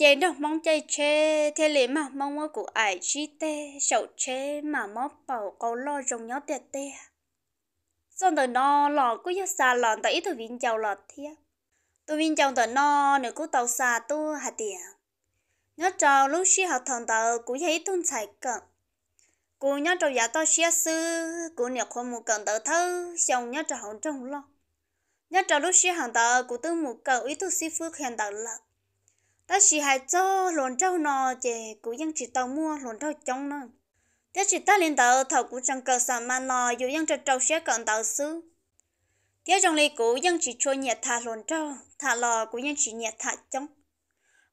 vậy đâu mong chơi chê thế lệ mà mong ngó cụ ải chi tê sầu chê mà mó bảo câu lo rồng nhó tiệt, tê xong từ nó lò cứ nhớ xa lò tại ít tụi vinh chào lò thia tôi vinh chào từ nó nếu cứ tàu xa tu hà tiệt, nhớ chào lúc xí học thằng tàu cũng thấy tuân chạy cận cô nhớ trâu giả to xía sư cô nhớ không một cần tờ thơ xong nhớ trâu hồng trong lo nhớ trâu lúc xí học tờ cô tư một cần ít tu sĩ phước hiện tờ lạc đó chỉ hay cho lồn trâu nọ chị cũng vẫn chỉ tàu mua lồn trâu chống nữa thế chỉ ta lên tàu thầu cũng chẳng cờ sản mà nọ dù vẫn cho trâu xe cận tàu xứ thế trong này cũng vẫn chỉ cho nhẹ thả lồn trâu thả lò cũng vẫn chỉ nhẹ thả chống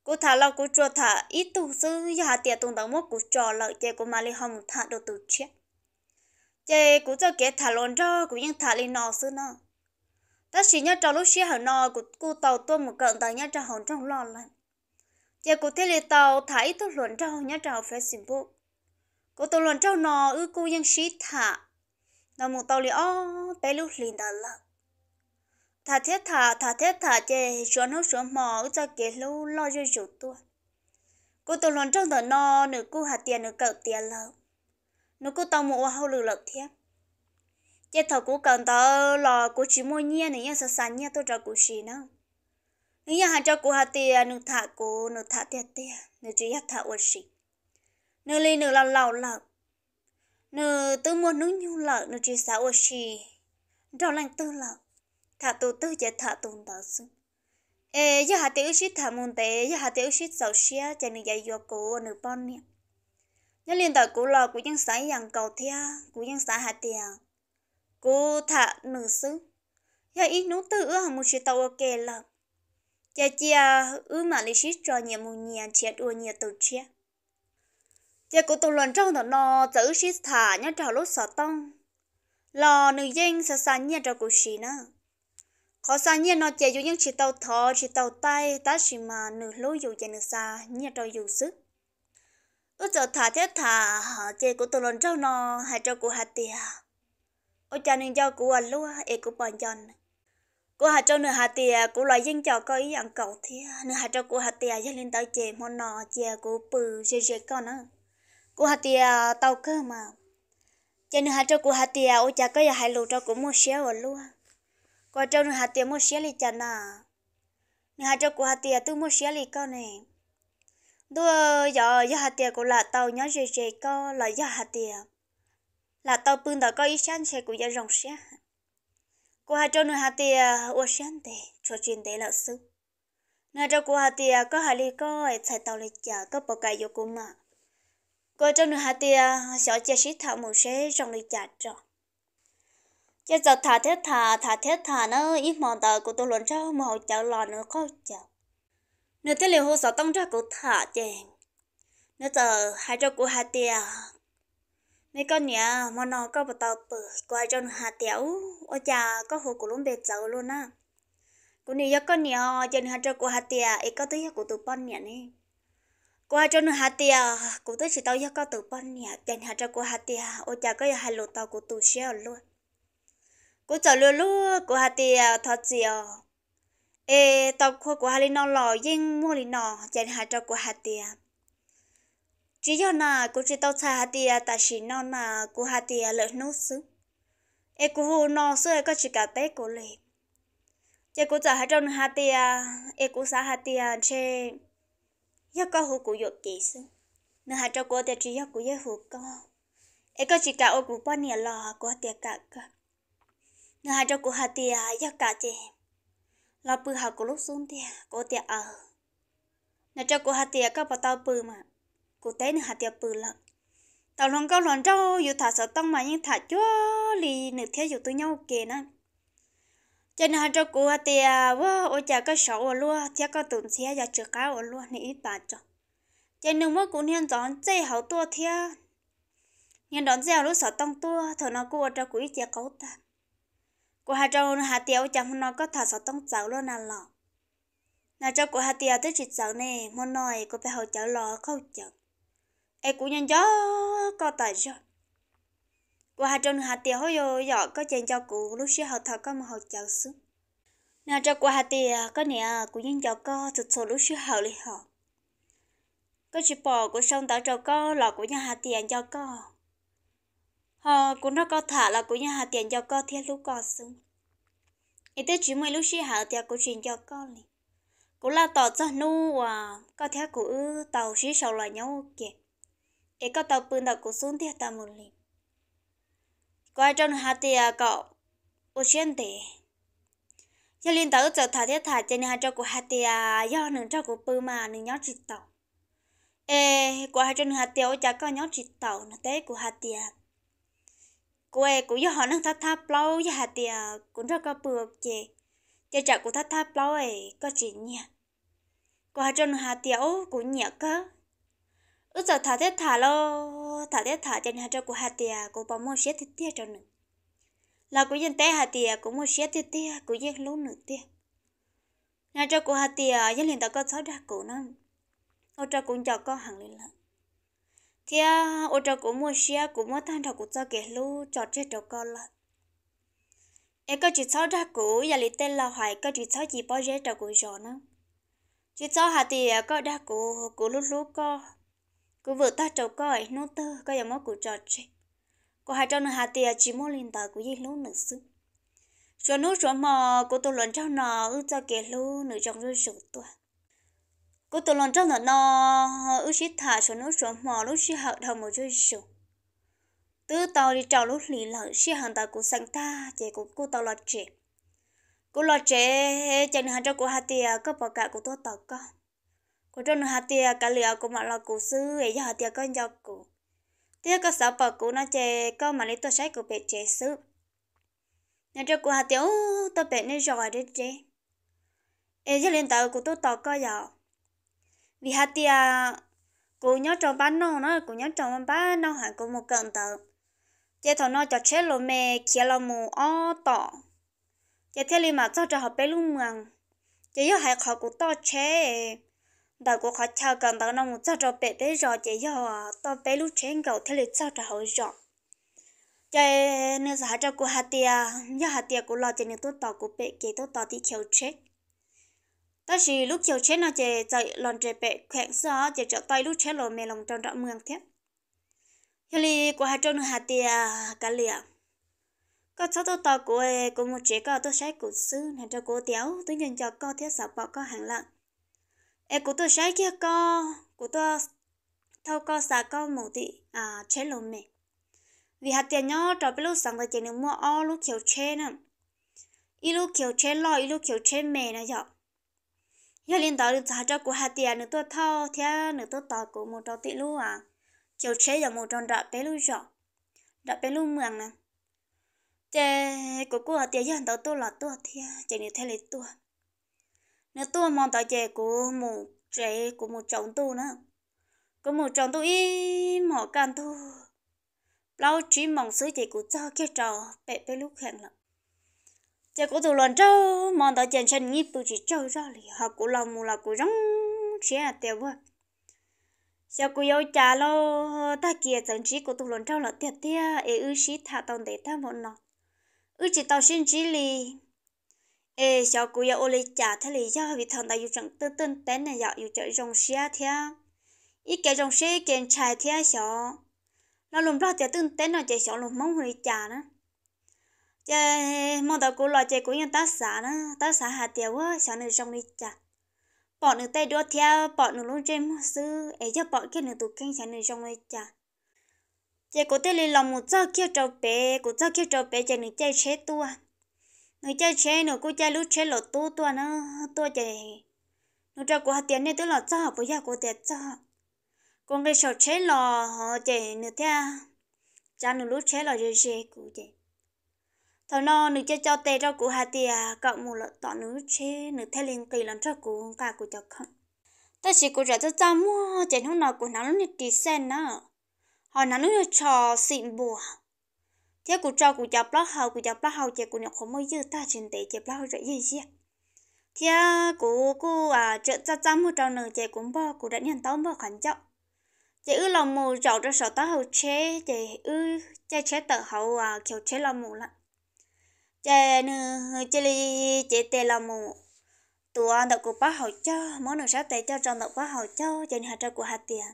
cô thả lò cô cho thả ít tu xứ giờ hạ tiệt tung tàu mua cô trò lợi chị cô mà lên hồng thả đồ tù chết chị cũng cho kẻ thả lồn trâu cũng vẫn thả lên nọ xứ nữa ta chỉ nhớ trâu lúc xe hở nọ của cô tàu tôi một cận tàu nhớ trâu hồng trong lò lại giờ cụ thấy là tàu thấy tôi luận trâu nhá trâu Facebook cụ tôi luận trâu nò ư cô dân sĩ thả nó một tàu là ó, bé lúc liền đó là thả thế thả thả thế thả chè cho nó sửa mò ư cho kể lâu lo cho chủ tôi cụ tôi luận trâu thở nò nửa cô hạt tiền nửa cậu tiền là nửa cô tàu mua hậu lử lợt thiếp giờ thầu cụ cần tàu lò cụ chỉ mua nhia này nhá sợ sắn nhia tôi cho cụ xì nữa nhưng nhà hàng cho cô hà tìa à, nương thả cô nương thả tìa tìa à. nương chỉ hát thả à, uất sĩ nương ly nương lao lao lợ nương tư mua nương nhung lợ nương chỉ xả uất sĩ rau lành tư lợ thả tu tư chỉ thả tu tờ sư ê giờ hà tìa sĩ thả môn tế giờ hà tìa sĩ sầu xía cho nương dạy dọa cô nương bon nè, nhớ liên tờ cô lò của dân xã yang cầu thea của dân xã hà tìa cô thả nương sư giờ ít nương tư ưa hàng một sĩ tàu ok lợ cha chia à, ư mà lý sĩ cho nhà mù à, nhà chia đua nhà tổ chia cha của tôi lần trong đó nó tự sĩ thả nhá trào lốt sọ tông lò nữ dinh sa sa nhà trào của sĩ nữa khó sa nhà nó chạy dù những chỉ tàu thọ chỉ tàu tay ta chỉ mà nữ lối dù chạy nữ xa nhà trào dù sức ư giờ thả thế thả cha của tôi lần trong nó hai trào của hạt tiệt à. ôi cha nên giao của anh luôn em của bọn chọn cô hà cho nửa hà tìa cô loại dân cho có ý ăn cầu thì nửa hà cho cô hà tìa dân lên tới chè món nọ chè cô bự chè chè con nữa cô hà tìa tàu cơ mà chè nửa hà cho cô hà tìa ô cha có nhà hai lù cho cô mua xé ở luôn cô cho nửa hà tìa mua xé đi chả nà nửa hà cho cô hà tìa tôi mua xé đi con nè đua giờ giờ hà tìa cô là tàu nhớ chè chè con là giờ hà tìa là tàu bưng đó có ý sáng xe của giờ rồng xé cô hai cho nửa hà thì ô xin tệ cho chuyện tệ lão sư nửa cho cô hà thì có hà lý có chạy tàu lịch chợ có bỏ cái vô cùng mà cô cho nửa hà thì sợ chia sĩ thảo một sẽ trong lịch chả rồi chứ giờ thả thế thả thả thế thả nó ít mòn tờ của tôi luôn cho mà hồi chợ lò nữa khó chợ nửa thế liệu hồ sợ tông ra của thả chèn nửa giờ hai cho của hai tia mấy con nhà mà nó có bắt đầu bự qua cho nó hạt tiểu ở nhà có hồ của lũng bề cháu luôn á cũng như con nhà cho nó hạt cho của hạt tiệt ấy có tới của tụi con nhà này qua cho nó hạt tiệt của tới chỉ tao cho có tụi con nhà cho nó hạt cho của hạt tiệt ở nhà có hai lô tàu của tụi xe luôn của cháu luôn luôn của hạt tiệt thật gì à ê tao của của hai lô lò riêng mua lì nọ cho nó hạt cho của hạt tiệt chỉ cho na, cô chỉ tao xài hạt tiệt, ta chỉ nó na, cô hạt tiệt lợi nốt xứ e cô hồ nó xưa có chỉ cả té cô lệ chỉ cô trả hạt trong hạt tiề e à. cô xả hạt tiề à, chê ya có hồ cô dục kỹ xứ nà hạt trong cô tiề chỉ ya cô ya hồ có e có chỉ cả ô cô bao nhiêu lò cô tiề cả à, cả nà hạt trong cô hạt tiề ya cả chê lò bự hạt cô lúc xuống tiề cô tiề ở nà trong cô hạt tiệt có bao tao bự mà cụ tế nữa hạt tiêu bự lận tàu lòng câu lòng trâu dù thả sợ tông mà nhưng thả chúa lì nửa thế dù tôi nhau kề nè cho nên hạt trâu cụ hạt tiêu quá ôi chả có sổ ở luôn thế có tụm xe và chữa cá ở luôn nên ít bà cho cho nên mỗi cụ nhân dọn dây hậu tua thế nhân đón dẻo lúc sợ tông tua thở nó cụ ở trâu cụ ít chả cấu ta cụ hạt trâu hạt tiêu chẳng nó có thả sợ tông cháu luôn là lọ nào cho cụ hạt tiêu tới chỉ cháu này, muốn nói cụ phải hậu cháu lọ khâu chẳng e cũng nhân gió có tài cho và hà trôn hà tiệt hối yo dọ có chèn cho cụ lúc xưa họ thật có một hậu chào xứ nà cho qua hà tiệt có nè cụ nhân cho có thực sự lúc xưa họ lì họ có chỉ bỏ của sông tạo cho có là của nhà hà tiền cho có họ cũng nó có thả là của nhà hà tiền cho có thiết lúc có xứ ít tới chỉ mới lúc xưa họ thì của chuyện cho có liền cũng là tỏ cho nu à có thể của tàu xí sầu là nhau kìa để có tàu bưng tàu cũng xuống thì ta muốn liền coi trong hạt thì à, cậu ô xuyên tệ cho liên tàu trở thả thiết thả trên hai cho của hạt thì à, do nương cho của bưng mà nương nhót chỉ tàu ê của hai trong hạt thì ô chả có nhót chỉ tàu nó té của hạt thì cô ấy cũng do họ nâng thắt tháp lâu với hạt thì à, cũng rất có bực chè chè trả của thắt tháp lâu ấy có chuyện nha của hai trong hạt thì ô cũng nhẹ cơ ước giờ thả thế thả lo thả thế thả chân hạt cho của hạt tiề của bà mua xếp thiết tiề cho nữa là của dân té hạt tiề của mua xếp thiết tiề của dân lú nữa tiề nhà cho của hạt tiề dân liền tao có sáu đa cổ nó ô cho cũng cho có hàng liền, lận thì ô cho của mua xếp của mua tan cho của cho kẻ lú cho chết cho con lận em có chỉ sáu đa cổ giờ liền tên là hoài có chỉ sáu gì bao giờ cho cũng rồi nó chỉ sáu hạt tiề có đa cổ của lú lú có cô vợ ta cháu coi, nô tơ, coi giờ mó cú trò chê. Cô hai trâu nửa hà tìa chỉ mô linh tờ của dây lũ nữ sư. Cho nốt cho mò, cô tôi luận trâu nọ, ư cho kẻ lũ nữ trong rơi sổ tòa. Cô tôi luận trâu nọ nọ, ư xí thả cho nốt cho mò, lúc xí hợp đầu một rơi sổ. Tư tàu đi trâu lúc lì lợ, xí hàng tờ của sẵn ta, chè cú cô tàu lọt trẻ. Cô lọt trẻ, chạy nửa hà trâu của hà tìa, có bỏ cả của tôi tàu con cô cho nó hạt tia cả lửa cô mà là cô sư ấy giờ hạt tia con cho cô tia có sáu bậc cô nó chè có mà lấy tôi sách của bé chè sư nên cho cô hạt tia tôi bé nên rồi đấy chè ấy giờ lên tàu của tôi tỏ coi giờ vì hạt tia cô nhớ trong bán nó nó cô nhớ trong bán nó hàng cô một cận tàu chế thằng nó cho chết rồi mẹ kia là mù o tỏ chế thế li mà cho cho họ bé luôn mường chế yêu hai khó của to chế đã có khá chào cần đã nông cho cho bé bé rõ chế do à to bé lúc trên cầu thế lịch sao trả hậu rõ chạy nên sao cho cô hạt tia nhớ hạt tia của lo chế nên tốt tỏ của bé kế tốt tỏ thì khéo chết ta chỉ lúc khéo chết nó chế chạy lon chế bé khẹn sao chế cho tay lúc chết lo mẹ lòng trong trọng mương thế thế li của hạt trong hạt tia cả liền có cháu tôi tỏ của cô một chế có tôi sẽ cụt sư này cho cô tiếu tôi nhận cho cô thiết sập bỏ có hàng lặng e của tôi sẽ kia co của tôi thâu co xả co một tí à chế lộn mẹ vì hạt tiền nhau trò bé lúc sáng là chỉ nên mua o lúc kiểu chế nè ít lúc kiểu chế lo ít lúc kiểu chế mẹ nè dọ giờ liên tao được trả cho của hạt tiền nữa tôi thâu thế nữa tôi tao của một trò tí lúc à kiểu chế giờ một tròn đạp bé lúc dọ đạp bé lúc mường nè chế của cô hạt tiền giờ tao tôi là tôi thế chỉ nên thay lấy tôi nếu tôi mong tao chạy của một trẻ của một chồng tôi nữa có một chồng tôi im họ can thu, lâu chỉ mong sứ chạy của cho kia trò bé bé lúc hẹn lắm chạy của tôi lần trâu mong tao chạy chân nhịp tôi chỉ trâu ra lì họ của lòng mù là của rong sẽ là tiêu quá sau cô yêu cha lo ta kia chẳng chỉ của tôi lần trâu là tiệt tiệt ấy ư sĩ thả tông để ta một nọ ư chỉ tao xin chỉ lì ê sao cô yêu ôi chả thế lý do vì thằng ta yêu chẳng tư tin tên này dạo yêu chơi rong xia thia ít cái rong xia kiện trai thia sao nó lùm lo chơi tin tên nó chơi sao lùm mong hồi chả nữa chơi mong đầu cô lo chơi của nhân ta xả nữa ta xả hạt tiêu quá sao nữa rong đi chả bọn nữ tay đua theo bọn nữ luôn trên mua sư ấy cho bọn kia nữ tụ kinh sao nữa rong đi chả chơi cô tê lì lòng một giờ kia trâu bé cô giờ kia trâu bé chơi nữ chơi chế tua người cha chế nó cô cha lúc chế lọ tu tua nó tua chế nó cho cô hạt tiền này tôi lọ cho học với gia cô tiền cho con cái sọ chế lọ họ chế nữa thế cha nó lúc chế lọ rồi chế cụ chế thằng nó nữ chơi cho tê cho cụ hà tìa cậu một lọ tọ nữ chế nữ thay liền kỳ làm cho cụ cả cụ cho không ta chỉ cô trả cho cha mua chén hôm nào cụ nắng lúc nhật kỳ sen nữa họ nắng lúc cho trò xịn bùa thế cụ cho cụ chọc lót hầu cụ chọc lót hầu chị cụ nhọc khổ mới dư ta trên tệ chọc lót hầu dễ dư gì thế cụ cụ à trợ cha chăm mua trâu nở chị cũng bò cụ đã nhận tao bò khoản chọc chị ư lòng mù chọc cho sợ tao hầu chế chị ư chế chế tờ hầu à kiểu chế lòng mù lận chị nữ chị li chị tê lòng mù tụi anh đọc cụ bá hầu cho mỗi nửa sáng tệ cho trong đọc bá hầu cho chị hạt cho cụ hạt tiền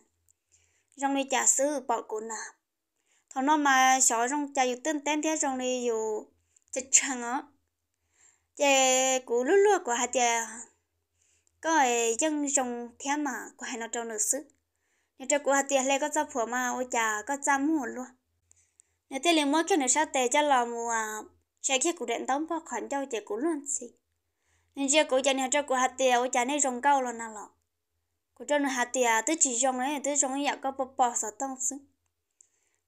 trong đi trả sư bỏ cụ nào họ nó mà sợ rong cha dù tên tên thế rong đi dù chật chăng á chè cú lú lú của hai chè có ai dân rong thế mà của hai nó trong nước xứ nếu cho của hai chè lấy có cho phù mà ôi chà có cho mua luôn nếu thế liền mới khi nó sao tè cho lò mùa sẽ khi cụ điện tống vào khoản cho chè cú luôn xí nên giờ cụ chè nếu cho của hai chè ôi chà này rong câu luôn nào lọ cụ cho nó hai chè tới chỉ rong đấy tới rong nhà dạ có bò bò sợ tông xứ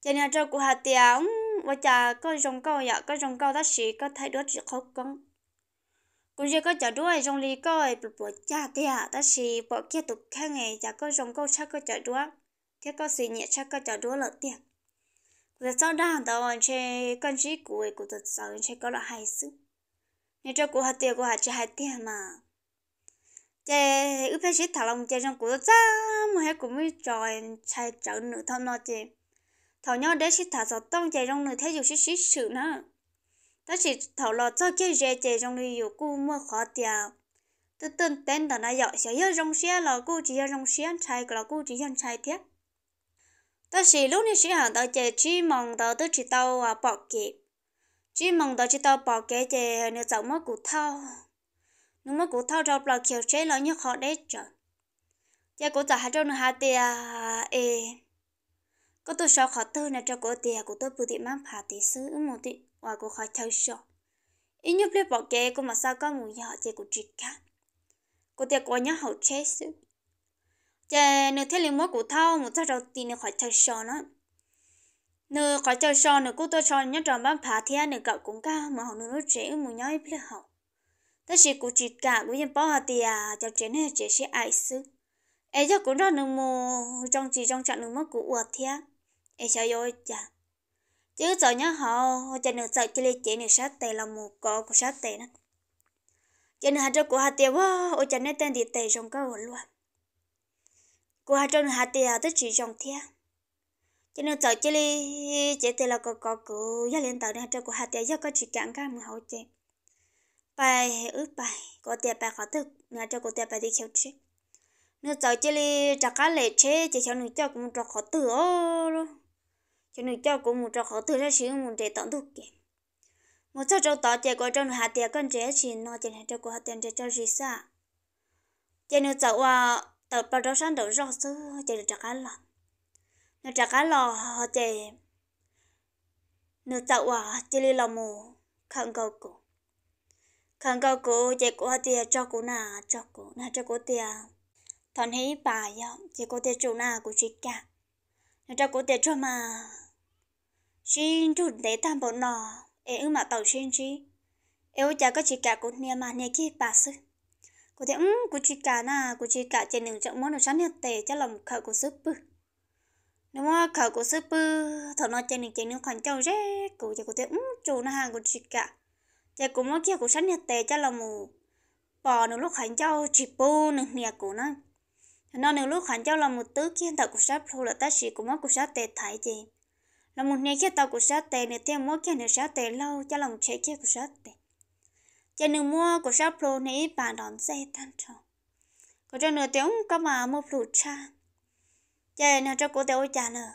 cho nên cho cụ hạt tiếng và chả có rong câu ya có rong câu ta sĩ có thấy đứa chỉ khó con cũng như có chả đuôi rong lì coi bự bự cha tia à, ta sĩ bỏ kia tục khác ngày chả có rong câu chắc có chả đuôi thế có sĩ nhẹ chắc có chả đuôi lợt tiền. rồi sau đó tao anh chơi con chỉ cụ ấy cụ thật sao anh chơi có là hay sự nên cho cụ hạt tiếng à, cụ hạt chơi hay tia mà chơi ướp hết thằng lòng chơi trong cụ ta mà hết cũng mới trò chơi chở nửa thằng nó chơi thảo nhau đấy chỉ thả giọt tông chạy trong nơi thấy dù xí xí sự nữa ta chỉ thảo lọ cho kia rẻ chạy trong nơi dù cô mua khó tiêu từ tên tên đó là dọ sẽ yêu trong xe là cô chỉ yêu trong xe trai là cô chỉ yêu trai thiết ta chỉ lúc này chỉ hàng tao chạy chỉ mong tao tới chỉ tao à bỏ kịp chỉ mong tao chỉ tao bỏ kế chạy nếu cháu mất cụ thao nếu mất cụ thao trong là kiểu chế là như khó đấy chẳng giờ cụ cháu hai trong hai tia à, ê có tôi sợ khó tư này cho cô tiền của tôi bù tiền mang phá tí xứ một tí và cô khó chơi sợ ít nhất biết bỏ kê cô mà sao có mùi họ chơi của chị cả cô tiền của nhớ hậu chết xứ chè nửa thế liền mối của thao một chắc đầu tiên khỏi chơi sợ nó nửa khỏi chơi sợ nửa cô tôi sợ nhá tròn bán phá thì nửa cậu cũng ca mà họ nửa nói chuyện mùi nhói biết học, tất chỉ của chị cả của dân bỏ tiền cho chuyện này chị sẽ ai xứ ấy giờ cũng ra nửa mùa trong chỉ trong trận nửa mất của uột thiệt ê sao vô chà chứ giờ nhớ họ họ chạy được sợ chỉ lấy chỉ được sát tệ là một cọ của sát tệ đó chạy được hạt trâu của hạt tiền quá ôi chạy nên tên thì tệ trong cái hồn luôn cô hạt trâu hạt tiền à, tới chỉ trong thia chạy được sợ chỉ lấy chỉ tệ là có có cứ giá lên tàu hạt trâu của hạt tiền giá có chỉ cản cái mà hậu chạy bài ước bài có tiền bài có thực nhà trâu của tiền bài thì khéo chết nữa giờ chỉ lấy trả cá lệ chế chỉ khéo nữa cho cũng trả khó tử ô luôn cho nên cho cũng một trò khó thứ ra sử dụng một trẻ tận thuộc kì một số cho tỏ trẻ có trong hạt tiền con trẻ chỉ nó chỉ là trâu của hạt tiền trẻ cho gì xa cho nên cháu à tàu bao đó sáng đầu rõ sơ cho nên trả cá lò nó trả cái lò họ trẻ nó cháu à chỉ là một khăn cầu cổ khăn cầu cổ trẻ của hạt tiền cho cổ nà cho cổ nà cho cổ tiền thằng hí bà yếm chỉ có tiền chủ nà của chị cả nó cho cổ tiền cho mà xin chút để tạm bộ nọ em ứng mà tàu xin chi em chả có chỉ cả của nhà mà nhà kia bà sư có thể ứng của chị cả nà, của chị cả trên đường chọn món đồ sáng nhật tề cho lòng khẩu của sư bư nếu mà khẩu của sư bư thọ nó trên đường trên đường khoảng châu ré cụ chỉ có thể ứng chủ na hàng của chị cả chỉ cũng món kia của sáng nhật tề cho lòng mù bỏ nếu lúc khoảng châu chỉ bù nửa nhà của nó nó nếu lúc khoảng châu lòng một tứ kia thật của sáp thu là ta chỉ của món của sáp tề thái gì là một nét kia tàu của sát tệ nửa thêm mua kia nửa sát tệ lâu cho lòng chế kia của sát tệ cho nửa mua của sát pro này bà đón xe tan cho, có cho nửa tiếng có mà mua phụ cha cho nửa cho cô tiểu trả nửa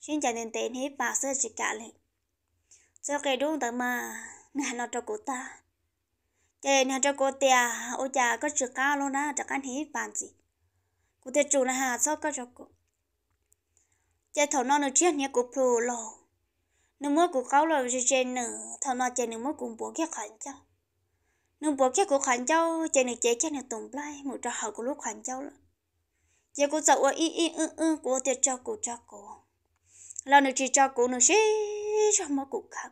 xin trả tiền tệ này bà sẽ chỉ cả lệ cho cái đúng tờ mà nửa nó cho cô ta cho nửa cho cô tia à, ô cha có chữ cao luôn á chắc anh hết bàn gì cô tia chủ là hà sao có cho cô cha thầu nó nó chết nhé của pro lo nó mới của cáo lo cho trên nữa thầu nó chơi nó mới cùng bố kia khẩn cho nó bố kia của khẩn cho chơi nó chơi chắc nó tùng lại một trò hậu của lúc khẩn cho rồi giờ của sợ y y ư ư của tiệt cho của cho cô lo nó chỉ cho cô nó xí cho mỗi cụ khác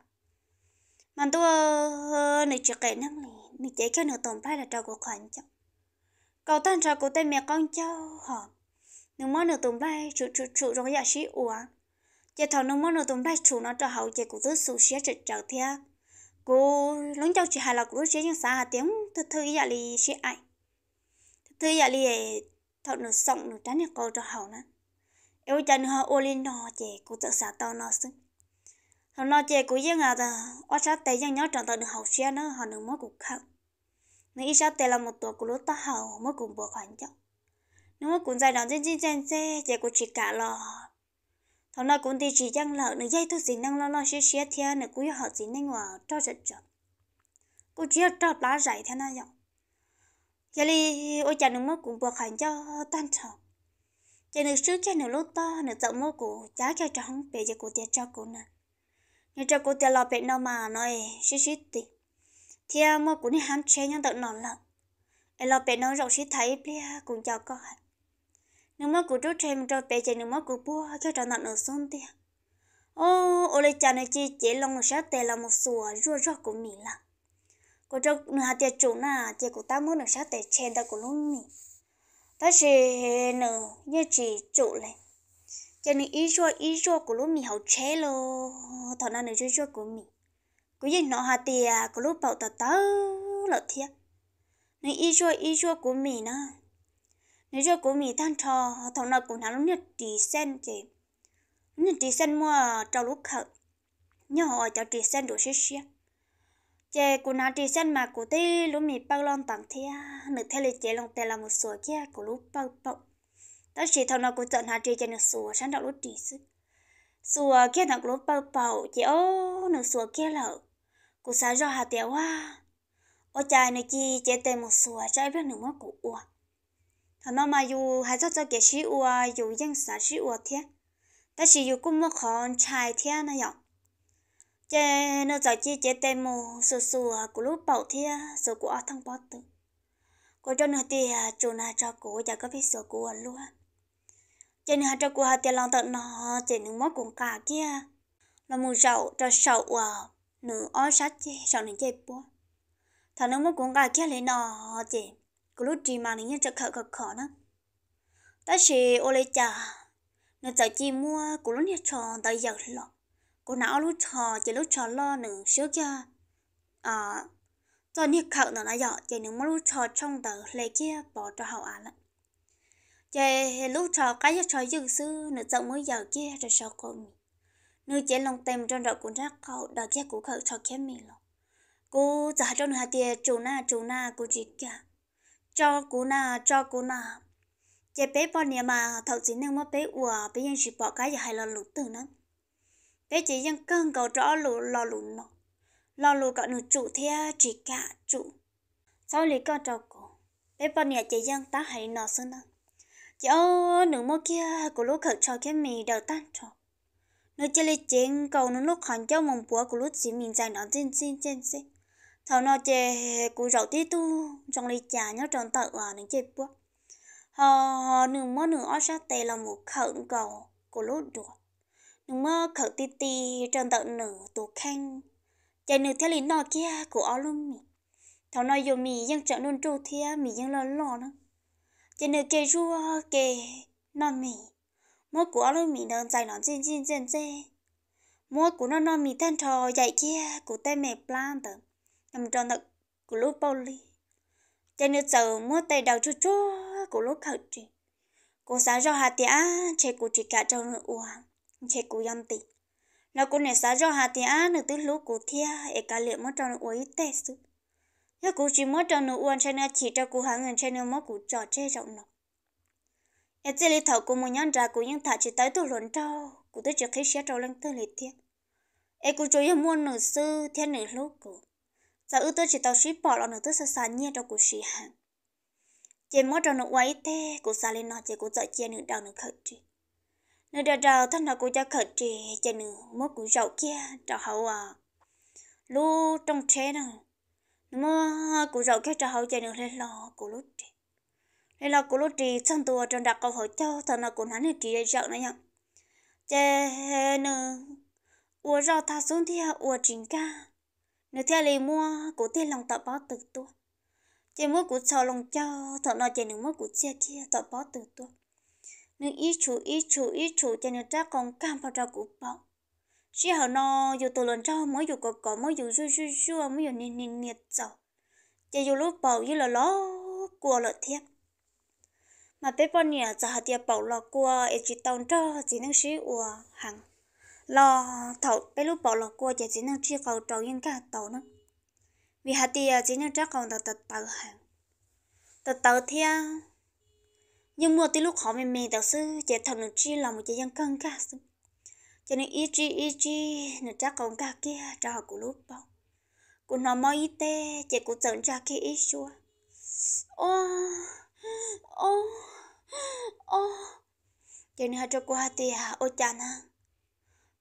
mà tôi ờ, nó chỉ kể năng này nó chơi cái nó tùng lại là cho của khẩn cho cậu tan cho của tay mẹ con cho họ nung mơ nửa tùng bay chủ chủ chủ rong giả sĩ ủa giờ thầu nung mơ nửa tùng bay chủ nó cho hậu giờ cũng tứ sù xía trực trở thia cô lúng cháu chỉ hà là cũng xía nhưng xa hà tiếng thật thư giả lì xía ai thật thư giả lì thầu nửa sọng nửa tránh nhà cô cho hậu nè yêu chân nửa ô lên nó chè cũng tự xả tao nó xứ thầu nó chè cũng giang à ta ở sát tay giang nhớ tròn tao nửa hậu xía nó họ nửa mơ cũng khóc nửa ít sát tay là một tổ của lúa ta hậu mơ cùng bỏ khoản cháu nó cũng dài đó trên trên trên xe chạy của chị cả lò thằng nào cũng đi chỉ chăng lợn nửa dây tôi xin năng lo lo xé xé thế nửa cuối họ xin năng vào cho chật chật cô chỉ cho lá rải thế nào vậy giờ đi ôi cha nó mất cũng buộc hành cho tan trở cha nửa sướng cha nửa lốt to nửa tận mơ của chả cho trắng, không bề cho cô tiền cho cô nè nếu cho cô tiền lo bề nó mà nói xí xí tì thì mơ cũng đi ham chế nhưng tận lợ. ai lo bề nó rộng xí thấy bia cũng cho con nếu mà cụ chú thêm cho bé chạy nếu mà cụ bua cho trả nợ xuống tiền ô ô lấy cha này chi chỉ lòng nó sát tè là một sùa rùa rọ của mình là cô cho nửa hạt tiệt chủ na tiệt của ta muốn nửa sát tè chen ta của luôn mình ta sẽ nửa như chỉ chủ lên cho nên ý cho ý cho của lúc mình hậu chế lo thọ na nửa rùa cho của mình cứ như nọ hạt tiệt của lúc bảo ta tớ lợt thiệt nên ý cho ý cho của mình á nếu cho cô mì than trò thằng nào cũng nào lúc nhật trì sen chị lúc nhật trì sen mua trâu lúc khẩn nhớ họ cho trì sen đủ xí xí chị cô nào trì sen mà cô thấy lúc mì bao lon tặng thế nữ thế là chị lòng tè là một số kia cô lúc bao bọc ta chỉ thằng nào cũng chọn hà trì cho nữ số sáng đạo lúc trì sư số kia nào lúc bao bọc chị ô nữ số kia là cô sáng cho hà tiểu hoa ô trời nữ chi chị tê một số trái biết nữ mất của thằng nó mà dù hai cho cho cái sĩ u à dù dân xã sĩ u thế ta sĩ dù cũng mất khon trai thế này nhở chế nó giờ chỉ chế tem mồ sù sù à của lúc bảo thế số của thằng bảo tử có cho nữa thì chủ na cho cô giờ có biết số của luôn chế nữa cho cô hai tiền lòng tận nó chế nước mất cũng cả kia là mù sầu cho sầu à nửa ói sắt chế sầu này chế bố thằng nó mất cũng cả kia lấy nó chế ก็รู้จีมานี่จะขอขอขอนะแต่เชโอเลจ่าเนื้อจะจีมัวก็รู้เนี่ยชอนแต่อยากหรอกก็น่ารู้ชอจะรู้ชอล่อหนึ่งเชื่อแกอ่าตอนนี้เขาเนาะนะยอจะหนึ่งไม่รู้ชอช่องแต่เลยแค่ปอจะเขาอ่านละจะรู้ชอก็จะชอยืดซื้อเนื้อจะมืออยากแกจะชอคนนื้อเจลงเต็มจนเรากูรักเขาดักแค่กูเขาชอแค่มีหรอก cô giả trong hạt tiền chủ na chủ na cô chỉ cả cho cô na cho cô na chế bé bọn nhiêu mà thầu chỉ nên mất bé ủa bé dân chỉ bỏ cái gì hay là lũ tử nữa bé chỉ dân cần cầu rõ lũ lò lũ nó lò lũ cậu nữ trụ theo chỉ cả trụ sau lý con cho cô, bé bao nhiêu chỉ dân ta hay nó xưa nè, chị ô nữ mua kia của lúc khẩu trò cái mì đầu tan trò nữ chơi lấy chén cầu nữ lúc hòn cho mồng búa của lúc chỉ mình dài nó trên trên trên trên thảo nó chè cú rậu tí tu trong ly trà nhớ tròn tợ à nên chè bút họ họ nương mơ nửa ót sát tè là một khẩn cầu của lốt đùa nương mơ khẩn tí tí tròn tợ nửa tù khanh chạy nửa theo lý nọ kia của ó luôn mì thảo nó dù mì dân trở luôn trâu thia mì dân lo lo nữa chạy nửa kê rua kê nọ mì mỗi của ó luôn mì đơn dài nó trên trên trên trên mỗi của nó nọ mì tan trò dạy kia của tay mẹ plan tầng nằm tròn thật của lúc bao ly chạy nước giờ mua tay đầu chua chua của lúc khẩu trì cô xã rau hạt tía chạy của chị cả trong nước uống chạy của dân tỉ nó cũng nè xã rau hạt tía nước tư lúc của thia e cả liệu mất trong nước uống tê sư, nhớ cụ chỉ mất trong nước uống chạy nước chỉ cho cụ hàng ngàn chạy nước mất cụ trò chê trọng nó em chỉ lấy thầu của một nhân ra của những thả chỉ tới tôi luận trâu cụ tôi chỉ khi xe trâu lên tư lấy thiệt em cụ chú ý mua nửa sư thiên nửa lúc cụ giờ ư tớ chỉ tao sĩ bỏ lọ nữa tớ sa sợ nhẹ trong cuộc sĩ hẳn chỉ mỗi trong nụ quay thế của xa lên nó chỉ cụ sợ chia nửa đầu nửa khởi trì nửa đầu đầu thân nó của cha khởi trì chỉ nửa mỗi của dậu kia trò hậu à lú trong chế nè mà của dậu kia trò hậu chỉ nửa lên lò của lúc trì lên lò của lúc trì sang tua trong đặt câu hỏi cho thân nó của hắn nửa trì để rậu nữa nhở chế nửa của dậu thả xuống thì của chính ca nếu theo lì mua cổ thể lòng tạo bó từ tua chỉ mua cổ sò lòng cho thọ nó chỉ nếu mua cổ xe kia tạo bó từ tua nếu ít chủ ít chủ ít chủ chỉ nếu ra còn cam vào ra cổ bảo chỉ hậu nó dù tổ lần cho mỗi dù có có mỗi dù rú rú rú mỗi dù nên nên nhiệt dầu chỉ dù lúc bảo như là ló của lợi thiếp mà bé bọn nhà giờ hạt tiệp bảo là của ấy chỉ tông cho chỉ năng sĩ của hàng lo thầu bé lúc bỏ lọ cua chỉ chỉ năng chia cầu trầu yên cả tàu nó vì hạt thì à, chỉ năng chắc còn tàu tàu hàng tàu tàu theo à, nhưng mua tí lúc họ mình mình tàu sư chỉ thầu năng chia là một chỉ dân cân cả sư cho nên ý chí ý chí nó chắc còn cả kia trả của lúc bao của nó mới y tế chỉ của trận ra kia ý xua ô ô ô cho nên họ cho qua thì à, ô chà năng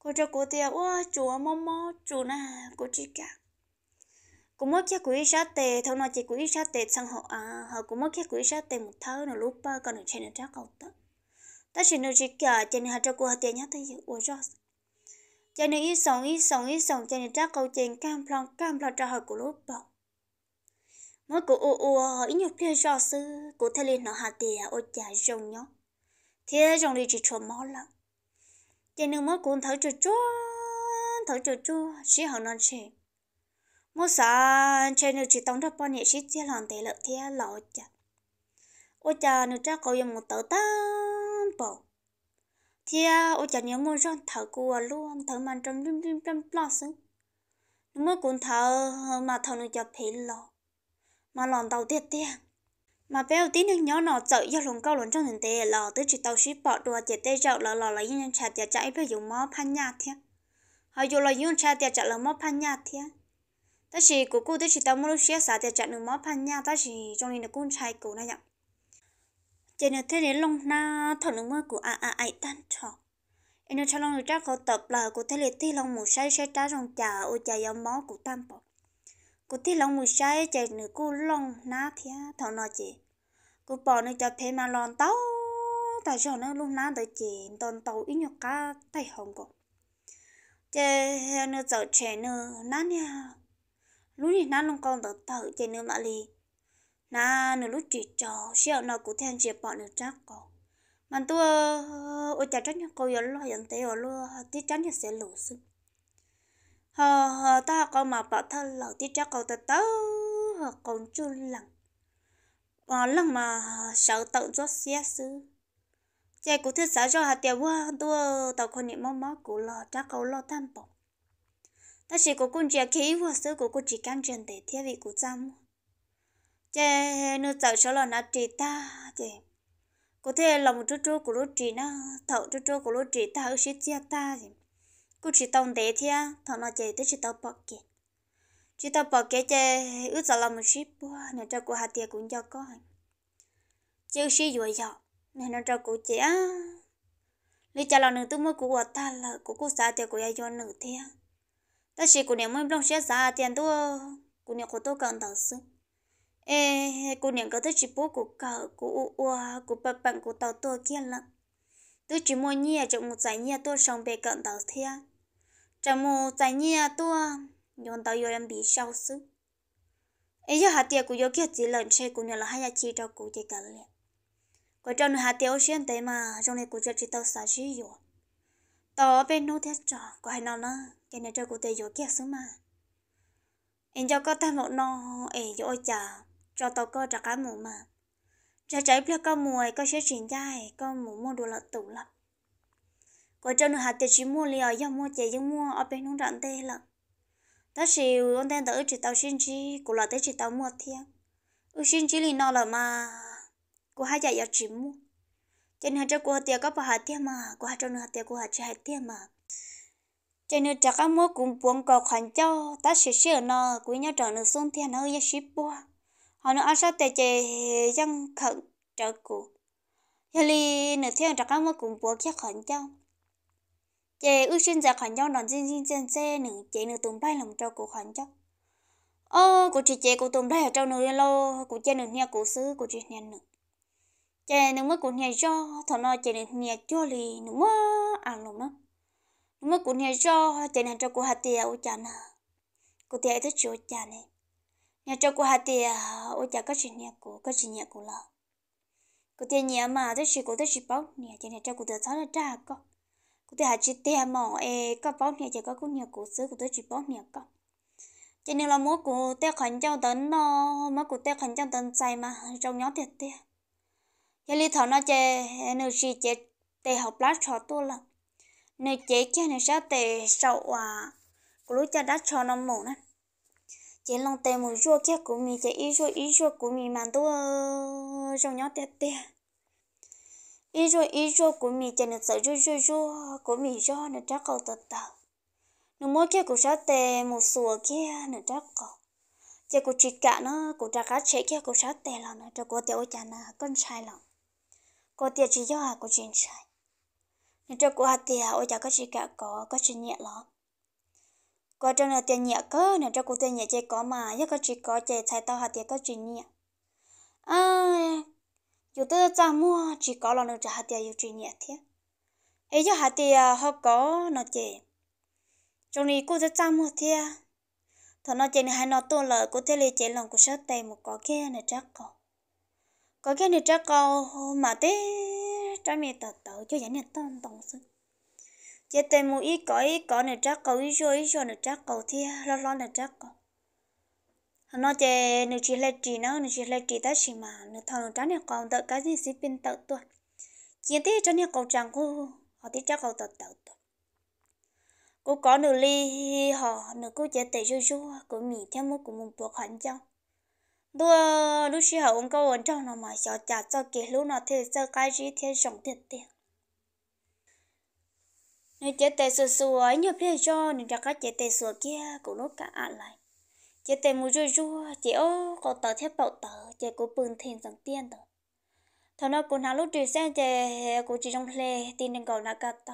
cô cho cô tia ua chùa mò mò chùa na cô chỉ cả cô mất kia quý sát tệ thâu nó chỉ quý sát tệ sang họ à họ cũng mất kia quý sát tệ một thâu nó lúc ba còn ở trên nó chắc cầu tới ta chỉ nó chỉ cả trên hạt cho cô hạt tiền nhá tới giờ ua rót cho nên ít sống ít sống ít sống cho nên chắc câu trên cam plong cam plong cho họ của lúc bọc mỗi cụ ô ô ít nhục kia do sư cụ thay lên nó hạt tiền ô chả rồng nhó thế rồng đi chua mó lắm thế nhưng mất cũng thở chua chua thở chua chua chỉ hậu non chê mua sa chê nếu chỉ tông ra bao nhẹ, chỉ chia lòng tệ lợi thế lão chả ôi chả nếu cha cậu dùng một tờ tan bầu thì ôi chả nhớ mua rong thở cua luôn thở màn trong lim lim trong lo sưng nếu mất cũng thở mà thở nữa cho phí lò mà lòng tàu tiết tiết mà béo tí nữa nhớ nó sợ do lồng câu lồng trong thằng tê lò tới chỉ tàu ship bỏ đùa chỉ tê rậu lò lò là yên trà tiệt chạy bây dùng mó pan nhạt thế họ dùng lò yên trà tiệt chạy là mó pan nhạt thế ta chỉ cố cô tới chỉ tàu mua xe xả tiệt chạy nửa mó pan nhạt ta chỉ trong này là con trai cũ này nhở chỉ nửa thế đến lông na thằng nửa mơ của à à ai tan trò em nửa cho lông nửa chắc có tập là của thế liệt tê lông một sai sai trái trong trà ô trà dòng mó của tam bọc cô tí lòng mù sai chạy nửa cô lòng ná thía thằng nó chị cô bỏ nửa cho phê mà lòn tao ta cho nó luôn ná tới chị tòn tàu ít nhọc cá tay hồng cổ chê nửa giờ trẻ nửa ná nha lúc này ná luôn còn tờ tờ chạy nửa mà lì ná nửa lúc chị cho sẹo nó cũng thèn chị bỏ nửa chắc cổ mà tôi ôi chả chắc nhau cô giờ lo dần tế ở lo tí tránh nhau sẽ lù xưng hờ hờ ta có mà bảo thân lẩu thì chắc cầu ta tớ hờ còn chun lần à, lần mà sợ tận rốt xe sư chạy cụ thiết xã cho hạt tiền qua đua tàu con niệm mong mó của lò chắc cầu lò tham bổng ta chỉ có con trẻ khí và sư của cô chỉ can truyền để thiết vị của trăm chè nụ tàu cho lò nát trì ta chè có thể là một chút chút của lúc trì nó thậu chút chút của lúc trì ta ở xí chia ta gì cô chỉ tông đế thia thọ nó chơi tới chỉ tao bỏ kẹ chỉ tao bỏ kẹ chơi ước giờ làm một ship nè cho cô hạt tiền cũng cho có chơi ship rồi giờ nè nó cho cô chơi á lý cha lão nữ tu mới của ta là của cô xã tiền của ai cho nữ thia ta chỉ của niệm mới long sẽ xã tiền tu của niệm của tôi cần đầu sư ê của niệm có tới chỉ bố của cậu của uo của bà bạn của tàu tôi kia lắm tôi chỉ mua nhia trong một giải nhia tôi xong bề cận đầu thia trong một giải nhia tôi nhon tao yêu em bị sao sư ấy giờ hạt tiệc của yêu kia chỉ lần xe của nhà là hai nhà chi cho cụ chỉ cần liền có trong hạt tiệc xuyên tới mà trong này của cho chỉ tao xả chi rồi tao bên nô thế trò có hai nó nữa cái này cho cụ tây yêu kia xứ mà anh cho có ta một nó ấy yêu chả cho tao có trả cá mù mà trái trái phle có mùi có sẽ chuyển dài có mù mua đồ là tủ lắm có cho nữa hạt tiền chỉ mua liền do mua chạy giống mua ở bên nông trạm tê là ta chỉ ông tên tới chỉ tao xin chi của là tới chỉ tao mua thiêng ừ xin chi liền nó là mà của hai chạy giờ chỉ mua cho nên cho của tiền có bà hạt tiền mà của cho nữa tiền của hạt chỉ hạt tiền mà trên nên chắc các mua cũng buông cầu khoản cho ta sẽ sửa nó của nhau trở nữa xuống tiền nó ya ship bua họ nữa sao tệ chế dân khẩn trợ cụ hệ li nửa thiên trạc các mới cùng bố kia khẩn nhau chế ước sinh giả khẩn nhau đòn dinh dinh dinh xe nửa chế nửa tùng bay lòng trâu cụ khẩn nhau ô cụ chị chế cụ tùng bay ở trong nửa lô cụ chế nửa nhà cụ xứ cụ chị nhà nửa chế nửa mới cụ nhà cho thọ nói chế nửa nhà cho li nửa mơ à lòng nó nửa mới cụ nhà cho chế nửa trâu cụ hạt tiền tiều chả nà cụ tiều tới chỗ chả này nhà cho cô hạt thì ôi chả có chuyện nhà cô có chuyện nhà cô là cô tiền nhà mà tới chỉ cô tới chỉ bao nhà cho nhà cho cô tới sáu là cha cô cô tới hạt chỉ tiền mà ê có bao nhà chỉ có cô nhà cô ซื้ cô tới chỉ bao nhà cô cho nên là mua cô tới khẩn trao tấn nó mà cô tới khẩn trao tấn sai mà trong nhóm thiệt tiền cái lý thảo nó chơi nữ chỉ chơi tề học lá trò tôi là nữ chơi chơi nữ sao tề sậu à cô lúc cha đã cho nó mổ nè chế lòng tay một chút kia của mình chế ít chút ít chút của mình mà tôi ờ, rồng nhỏ tê tê ít chút ít chút của mình chế được sợ rùa chút chút của mình cho nó chắc cầu tật tờ nó mỗi kia của sao tê một số kia nó chắc cầu chế của chị cả nó của cha cá chế kia của sao tê là nó cho của tê ôi cha con sai lòng có tê chỉ do hà của chuyện sai nó cho của hà tê ôi cha có chị cả có có chị nhẹ lắm có trong nó tiền nhẹ cơ nó trong cô tiền nhẹ chơi có mà chứ có chỉ có chơi thay tao hạt tiền có chỉ nhẹ à dù tôi ra mua chỉ có là nó trả hạt tiền dù chỉ nhẹ thế ấy cho hạt tiền à, họ có nó chơi trong này cô sẽ ra mua thế thằng nó chơi này hay nó tôi là cô thế lấy chơi lòng của sớt tay một có kia này chắc còn có cái này chắc câu mà thế trái mẹ tờ tờ cho giải này tông tông xưng chế tê mu ít có ít có nè trắc cầu ít cho ít cho nè chắc cầu thì lo lo nè chắc cầu nó chế nè chỉ là chỉ nó nè chỉ là chỉ ta chỉ mà nè thằng nè này nè còn tự cái gì xí pin tự tuột chị tê trắc này cầu chẳng cô họ thì chắc cầu tự tự tuột cô có nửa ly họ nửa cô chế tê cho rồi cô mì theo một của một bộ khẩn cho, đua lúc xí họ uống câu uống trong nó mà sợ sợ cho nó thì cái gì thiệt mà 小家做给路那天做该日天上天天。nếu chế tê sửa sửa ấy nhập thế cho nên cho các chế tê sửa kia cũng nốt cả ạ lại chế tê mua rua rua chế ô có tờ thiết bảo tờ chế cố bừng thêm rằng tiền tờ thọ nó cũng nào lúc trừ sang chế cố chỉ trong lề tin đừng gọi là cả tờ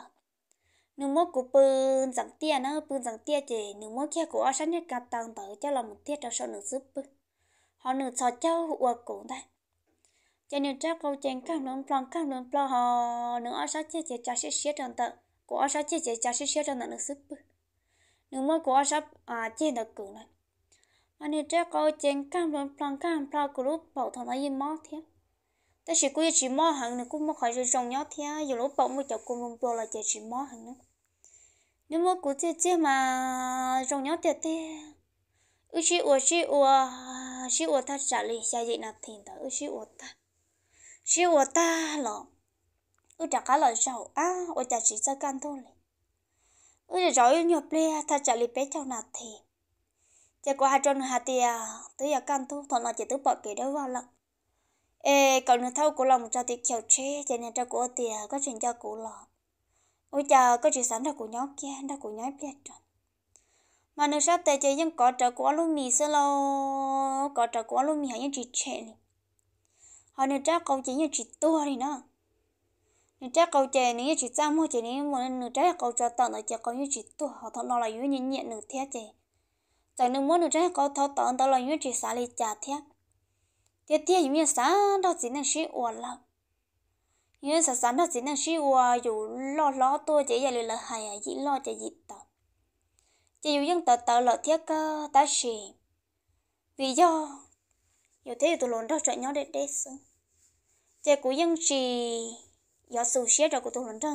nếu mua cố bừng rằng tiền á bừng rằng tiền chế nếu mua kia cố ở sẵn nhất cả tờ tờ chắc là một thiết cho sau nửa giúp bừng họ nửa cho cháu hụa cũng đây cho nửa chắc câu chuyện các nón plong các nón plong họ nửa ở sẵn chế chế cho sẽ xếp trong tờ của ở sao chế chế cha sẽ trong nặng sức nếu mà của ở sao à chế đặc cử này anh ấy chắc có trên cam luôn plan cam plan group bảo thằng ấy mất thế ta chỉ có chỉ mất hàng này cũng mất khỏi sự trong nhớ thế giờ lúc bảo một chậu cùng luôn bảo là chỉ chỉ mất hàng nữa nếu mà của chế chế mà trong nhớ thế thế ước chỉ ước chỉ ước chỉ ước ta trả lời sao vậy nào thì ta ư chỉ ủa ta chỉ ước ta lòng 我这个了少啊，我这是在干多嘞。我这找有鸟呗，他这里别找那天。结果还找那下地啊，都要干多，他那就都把别的忘了。ê à, à, cậu nữa thâu của lòng cho thì kiểu chế cho nên cho của tiền có chuyện cho của lọ ôi chờ có chuyện sẵn ra của nhóm kia ra của nhóm biết rồi mà nếu sắp tới chơi nhưng có trợ của luôn mì sẽ lo có trợ của luôn mì hay những chuyện chuyện họ nếu chắc câu chỉ những chuyện tua thì nó nửa trái câu chè nửa chỉ ra mua chè nếu mà nửa trái cầu cho tận là chè có như chỉ tu họ thọ nó là như nhẹ nhẹ nửa thế chè chẳng nửa muốn nửa trái cầu thọ tận đó là như chỉ xả lì chả thế thế thế giống như xả đó chỉ năng sĩ uổng lắm như xả xả đó chỉ năng sĩ uổng dù lo lo tôi chè giờ là hay à gì lo chè gì tao chè dù dân tờ tờ là thế cơ ta sĩ vì do dù thế thì tôi luôn đó chuyện nhỏ để đấy chứ chè của dân chỉ giờ giờ có tôi cô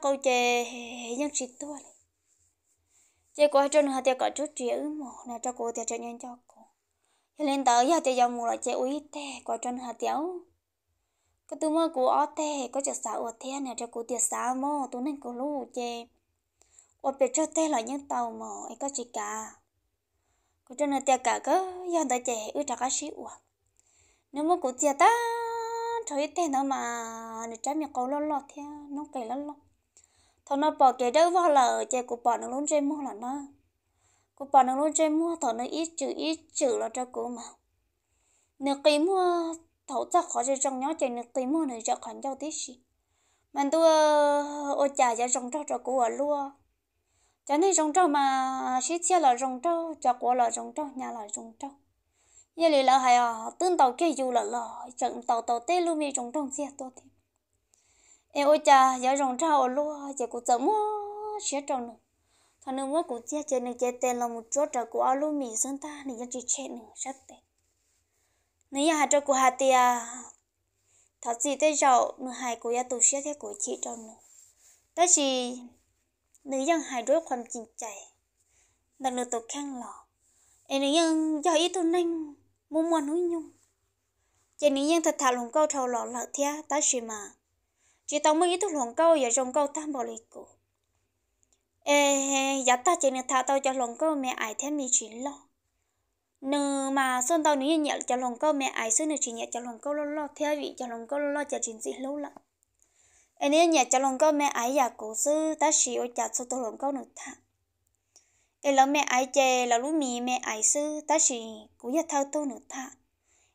cô cô yên hệ chút cho tiệc tiệc nhân cái tụi mơ của ở thế có chợ xã ở thế này cho cô tiệc xã mò tụi nên cụ lưu chê ở bên cho thế là những tàu mò ấy có chỉ cả cụ cho nên tiệc cả cơ giờ tới chè ư trả cá xí uổng nếu mà cô tiệc ta cho ít tiền mà nó trái miệng câu lo lo thế nó kể lắm lắm thằng nó bỏ cái đâu vào là e chơi cụ bỏ nó luôn chơi mua là nó cụ bỏ nó luôn chơi mua thằng nó ít chữ ít chữ là cho cụ mà nếu kỳ mua thấu ra khó chơi trong nhỏ chơi nếu kỳ mua này cho khoản giao tí gì mình tôi ôi chà cho trong cho cho cụ ở luôn cho nên trong cho mà xí xe là trong cho cho cụ là trong cho nhà là trong cho 夜里了还要等到该有了了，人到到带路面种种些多的。哎，我家也种着了，结果怎么学着呢？他那我估计这那这带了么做着过路面生他，你也只吃能啥的。你也还着过下的呀？他自己带着，你还过也都学些过去着呢。但是你ยัง还ด้วยความจริงใจนั่นเลยตัวแข็งหรอเอ็นยังย่อยตัวนั่ง mua mua núi nhung chỉ ní nhân thật thà lồng câu thầu lọ lợ thia ta chỉ mà chỉ tao mới ý thức lồng câu và rồng câu tam bảo lì cổ ê hè giá ta chỉ nên thà tao cho lồng câu mẹ ai thêm mì chín lọ. nừ mà xuân tao ní nhẹ cho lồng câu mẹ ai xuân nừ chỉ nhẹ cho lồng câu lọ lọ thia vị cho lồng câu lọ lo cho chính dị lâu lắm ê ní nhẹ cho lồng câu mẹ ai giả cổ sư ta chỉ ôi chặt xuân tao lồng câu nửa thằng để lỡ mẹ ai chè là lúc mì mẹ ai sư ta chỉ cú nhà thao tô nữa thà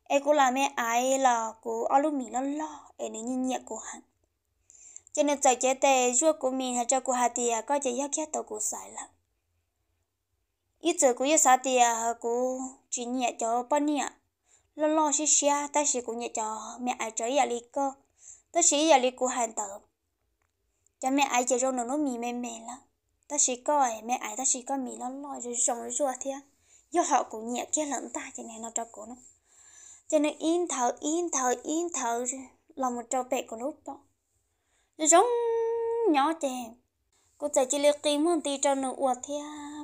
em cũng là mẹ ai là cú ở lúc mì lo lo em nên nhìn nhẹ của hắn cho nên trời chế tề ruột của mì, hay cho cô hà tìa có chỉ giác kia tàu của sai lắm ít giờ của xã tìa của chỉ nhẹ cho bao nhiêu lo lo xí xia ta chỉ của nhẹ cho mẹ ai chơi giờ đi cơ ta chỉ giờ đi của hàng tờ cho mẹ ai chơi rong nó nó mì mềm mềm lắm ta chỉ coi mẹ ấy ta chỉ coi mì nó lòi rồi rồng rồi rùa thế do họ cũng nhẹ kia lẫn ta cho nên nó cho cổ nó cho nên yên thở yên thở yên thở là một trò bệ của lúc đó rồi rồng nhỏ chè cô chạy chỉ liệt kim hơn tí cho nó uột thế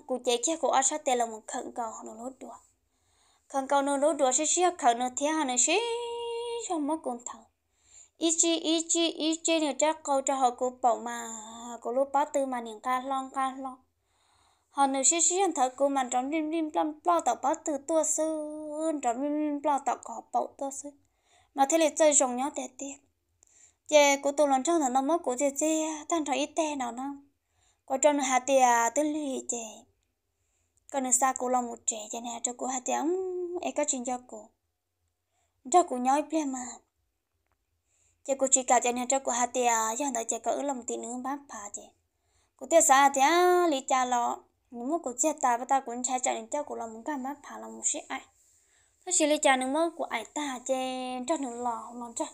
cô chạy kia cô ăn sát tè là một khẩn cầu nó lốt đùa khẩn cầu nó lốt đùa sẽ sẽ khẩn nó thế nó sẽ cho mất cùng thở ít chi ít chi ít chi nữa chắc câu cho họ cô bảo mà cô lúc bắt từ mà niệm ca long ca long họ nếu xí xí anh thật cô mà trong rim rim plum plau tạo bắt từ tua sư trong rim rim plau tạo cỏ bậu tua sư mà thế là chơi rồng nhau tẹt tẹt giờ cô tôi lần trong thằng nó mất của chị chị tan trò ít tè nào nó có trong hà tì à tư lì chị còn nữa xa cô lòng một trẻ cho nè cho cô hà tì ông ấy có chuyện cho cô cho cô nhói ple mà chị cô chỉ cả chị nhà cho cô hạt tiền cho đó chị có ở lòng tin nữa bám phá chị cô tiếc xa thì à lý cha lo nhưng mà cô chết ta bắt ta cũng chạy chạy đến cho cô lòng muốn cái bám phá lòng một xí ai nó chỉ lý cha nữa mà cô ai ta chị cho nữa lo làm cho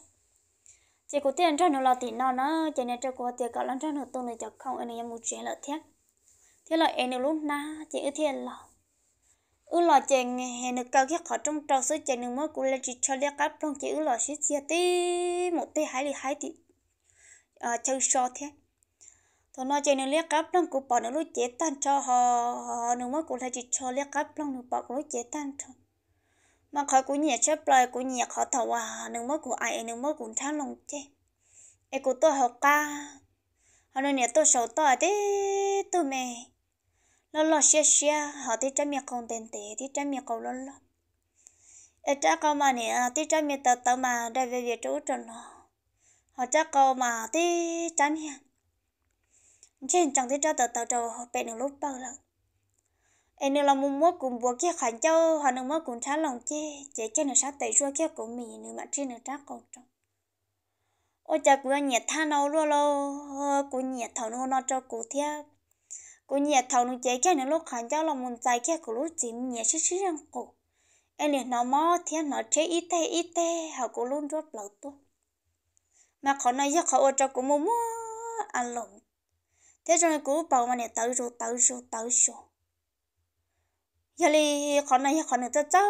chị cô tiếc cho nữa lo tin nó nó chị nhà cho cô hạt tiền cả làm cho nữa tôi này chắc không anh em muốn chuyện lợi thiệt, thế là em lúc na chị ở thiệt lòng ư lo chè hè nước cao ghét khó trong trâu sữa chè nước mới của là chỉ cho liệt cáp phong chè ư lo xí chia tí một tí hai li hai tí à chơi so thế thôi nói chè nước liệt cáp trong của bỏ nước lúa chè tan cho họ họ nước mơ của là chỉ cho liệt cáp trong nước bỏ của lúa chè tan cho mà khỏi của nhà chơi lại của nhà khó thầu à nước mơ của ai nước mơ của tham long chè ai của tôi học ca họ nói nhà tôi sầu tôi thế tôi mày lo lo xia xia họ tí trái miệng không tên tế tí trái miệng cầu lo lo ở trái câu mà nè tí trái miệng tờ tờ mà đây về việc trú trần nó họ trái câu mà tí trái miệng trên chẳng tí trái tờ tờ trầu họ bẹn được lúc bao lần em nữa là muốn mua cùng bùa kia khánh châu họ nữa mua cùng trái lòng chê chế kia nữa sát tẩy chua kia cũng mì nữa mà trên nữa trái cầu trồng ôi chà của nhiệt than nấu luôn lo của nhiệt thầu nó cho cụ thiệt cô nhà thầu nó chạy cái nó lúc khán cháu là muốn chạy cái của lúc chỉ nhà chứ chứ răng cổ em liền nó mò thì nó chế ít tê ít tê họ cô luôn rất lâu tu mà khó nói giờ khó ô cho cô mua mua ăn lộn thế rồi cô bảo mà nè tới rồi tới rồi tới rồi giờ li khó nói giờ khó nữa cho cháu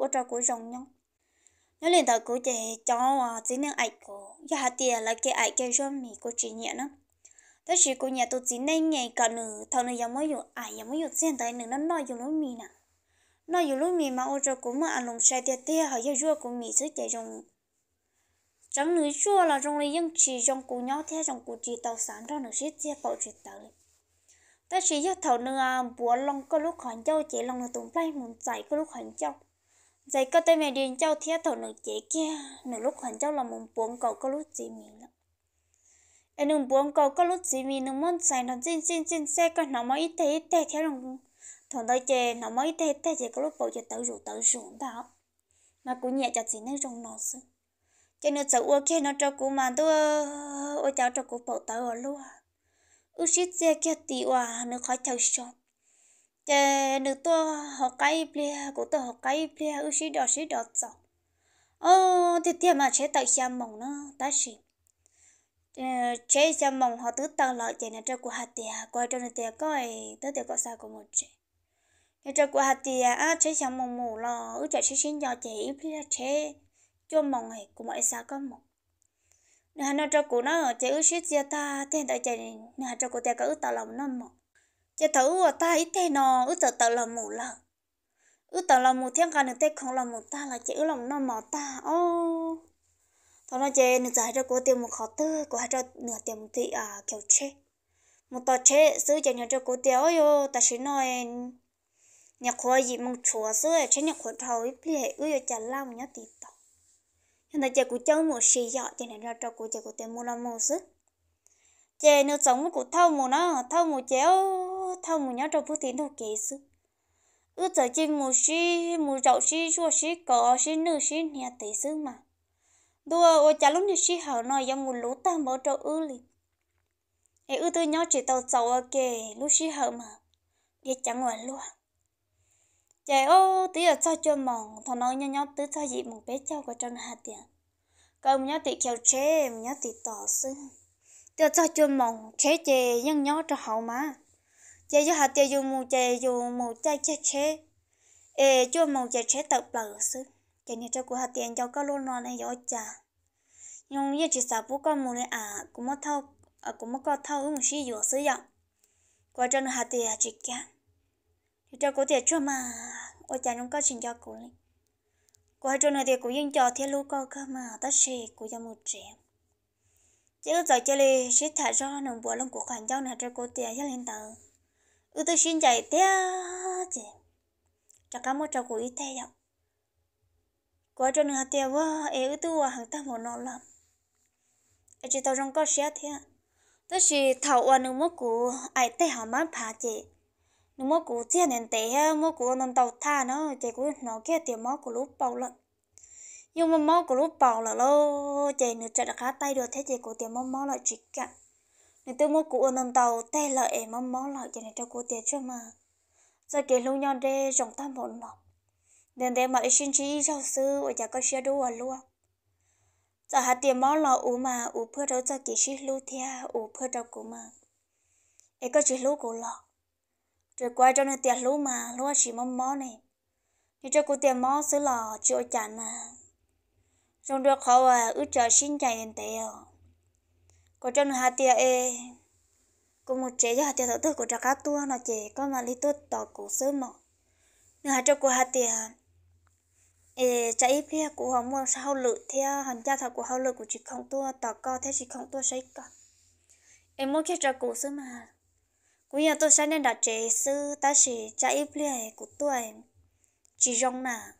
ở chỗ cô rồng nhau nó liền tới cô chạy cho chỉ à, nên ai cô giờ hạt tiền là cái ai cái rồi mì cô chỉ nhẹ lắm đó chỉ của nhà tôi chỉ nên ngày cả nửa thầu nửa giống mới dùng ai, giống mới dùng tiền tới nửa nó nói dùng lúc mì nè nói dùng lúc mì mà ô cho cũng mà ăn lùng sai tiệt tiệt họ dùng rua của mì sức chạy trong trong nửa rua là trong này dân chỉ trong cụ nhỏ thế trong cụ chỉ tàu sản ra nửa xít tiệt bảo chuyện tới đó chỉ giấc thầu nửa búa lòng có lúc hoàn châu chỉ lòng nửa tụng play muốn giải có lúc hoàn châu giải có tới mẹ điện châu thế thầu nửa chế kia nửa lúc hoàn châu là muốn buồn cậu có lúc chỉ mì lắm em buồn buông cầu có lúc gì mình đừng muốn xài nó xin xin xin xe có nó mới ít thế ít thế thế đồng thằng đây chơi nó mới ít thế thế chè có lúc bầu chè tự rủ tự rủ đó mà cũng nhẹ chặt gì nên trong nó sư cho nên sợ ua kia nó cho cụ mà tôi ôi cháu cho cụ bầu tự ở luôn ước xít xe kia tì hòa nó khó chào sống chè nữ tôi học cái plea của tôi học cái plea ước xít đó xít đó sợ ô thì thiệt mà sẽ tự xem mộng nó ta xịt Ờ, chế cho mong họ tứ tao lại chế nè cho của hạt tiền qua cho nè tiền coi tới tiền có sao của một chế nè cho của hạt tiền á chế cho mong mù lo ước chế chế xin cho chế ít là chế cho mong này của mọi sao có một nè nè cho của nó chế ước xít chia ta thế tại chế nè cho của tiền có ước tao lòng nó một chế thấu của ta ít thế nó ước tao tao lòng mù lo ước tao lòng mù thiên cả nè tê không lòng mù ta là chế ước lòng nó mỏ ta ô thằng nó chơi nó giờ ra cố tiền một khó tư cố hai cho nửa tiền một tỷ à kiểu chế một tờ chế sư chơi nhà cho cố tiền ôi yo ta xin nói nhà khoa gì mong chúa sư à, chế nhà khoa thầu ít bia ư yo à, chả la một nhát tỷ tao hiện tại chơi cố chân một xì dọ chơi này ra cho cố chơi cố tiền mua làm một sư chơi nó sống cố thâu một nó thâu một chéo thâu một nhát cho phú tiện thâu kế sư ư giờ chơi một xí một chậu xí chua xí cỏ xí nửa xí nhà tí sư mà đua ô chả lúc như sĩ hảo nói giống một lũ ta mở trâu ư li ê ư tư nhau chỉ tàu cháu ở kề lúc sĩ hảo mà đi chẳng ngoan luôn chạy ô tí ở sao cho mỏng thằng nói nhau nhau tứ sao dị một bé cháu của trong hạt tiền cầm nhau tị kéo chế nhau tị tỏ sư tiêu cho chưa mỏng chế chế nhưng nhau cho hậu má, chế cho hạt tiền dùng mù chế dùng mù chai chế chế ê cho mỏng chế chế tập lở sư cho nên cho cô hạt tiền cho các lô nó này gió chả nhưng giờ chỉ sao bố con muốn à cũng mất thâu à cũng mất con thâu một sử dụng sử dụng qua cho nó hạt tiền chỉ cả thì cho cô tiền cho mà ôi chả nhung có chuyện cho cô lên qua cho nó tiền cũng yên cho thiên lũ con cơ mà tất sự cũng cho một triệu chứ giờ chơi đi sẽ thả ra nồng bùa lông của khoản giao này cho cô tiền cho lên tờ ư tôi xin chạy tiếc chị cho cá một trò của y thế vậy quá cho nửa tiền quá ấy ư tu à hàng ta một nọ lắm ấy chỉ tao trong có xe thế tôi chỉ thảo à nửa mốt cũ ai tê hả má phá chị nửa mốt cũ nền nên hả, mốt cũ nên tàu tha nó chị cũng nó kia tiền mốt của lúc bao lận nhưng mà mốt của lúc bao là lô chị nửa chặt khá tay được thế chị của tiền mốt mốt lại chỉ cả nửa tôi mốt cũ nên tàu tê lợi mốt mốt lại chị này cho cô tiền cho mà giờ kể lâu nhau đây trong ta một nọ nên để mà xin chỉ giáo sư và chả có xe đua luôn giờ hạt tiền máu lò ủ mà ủ phơi đâu cho kỹ sĩ lưu thia ủ phơi đâu cũng mà ấy có chỉ lưu của lò rồi qua cho nên tiền lưu mà lưu chỉ mong mó này như cho cô tiền máu xứ lò chịu chán à trong được khó à ước chờ xin chạy đến tèo có cho nên hạt tiền ê cô một chế cho hạt tiền đầu tư của trà cá tua nó chế có mà lý tốt tỏ cổ sớm mà hạt cho cô hạt tiền chạy phía của họ mua sau lự theo hàng cha thọ của họ lự của chị không tua tỏ co thế chị không tua sấy cả em muốn kia cho cụ sư mà cũng như tôi sẽ nên đặt chế sư ta sẽ chạy phía của tôi chỉ rong nà